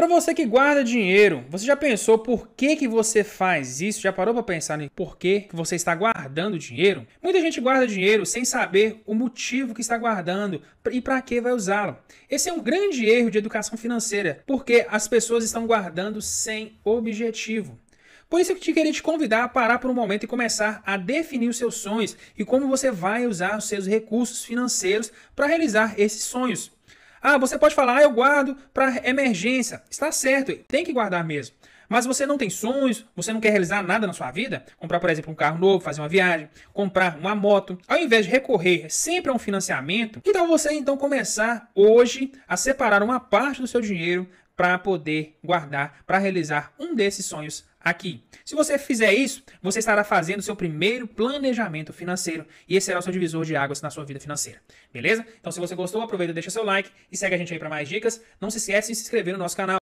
Para você que guarda dinheiro, você já pensou por que, que você faz isso? Já parou para pensar em por que, que você está guardando dinheiro? Muita gente guarda dinheiro sem saber o motivo que está guardando e para que vai usá-lo. Esse é um grande erro de educação financeira, porque as pessoas estão guardando sem objetivo. Por isso eu te queria te convidar a parar por um momento e começar a definir os seus sonhos e como você vai usar os seus recursos financeiros para realizar esses sonhos. Ah, você pode falar, ah, eu guardo para emergência. Está certo, tem que guardar mesmo. Mas você não tem sonhos, você não quer realizar nada na sua vida, comprar, por exemplo, um carro novo, fazer uma viagem, comprar uma moto, ao invés de recorrer sempre a um financiamento, que então tal você então começar hoje a separar uma parte do seu dinheiro para poder guardar, para realizar um desses sonhos aqui. Se você fizer isso, você estará fazendo seu primeiro planejamento financeiro e esse será o seu divisor de águas na sua vida financeira. Beleza? Então, se você gostou, aproveita, deixa seu like e segue a gente aí para mais dicas. Não se esquece de se inscrever no nosso canal.